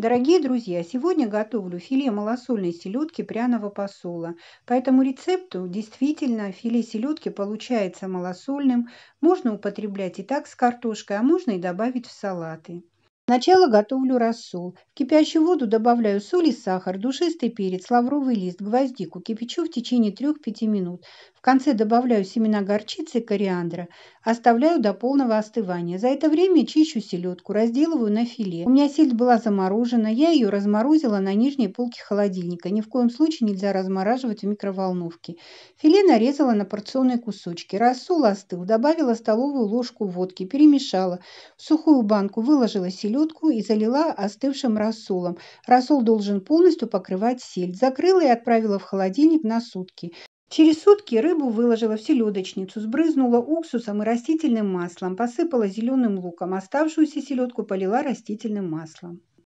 Дорогие друзья, сегодня готовлю филе малосольной селедки пряного посола. По этому рецепту действительно филе селедки получается малосольным. Можно употреблять и так с картошкой, а можно и добавить в салаты. Сначала готовлю рассол. В кипящую воду добавляю соль и сахар, душистый перец, лавровый лист, гвоздику. Кипячу в течение 3-5 минут. В конце добавляю семена горчицы и кориандра, оставляю до полного остывания. За это время чищу селедку, разделываю на филе. У меня сельдь была заморожена, я ее разморозила на нижней полке холодильника. Ни в коем случае нельзя размораживать в микроволновке. Филе нарезала на порционные кусочки. Рассол остыл, добавила столовую ложку водки, перемешала. В сухую банку выложила селедку и залила остывшим рассолом. Рассол должен полностью покрывать сельдь. Закрыла и отправила в холодильник на сутки. Через сутки рыбу выложила в селедочницу, сбрызнула уксусом и растительным маслом, посыпала зеленым луком, оставшуюся селедку полила растительным маслом.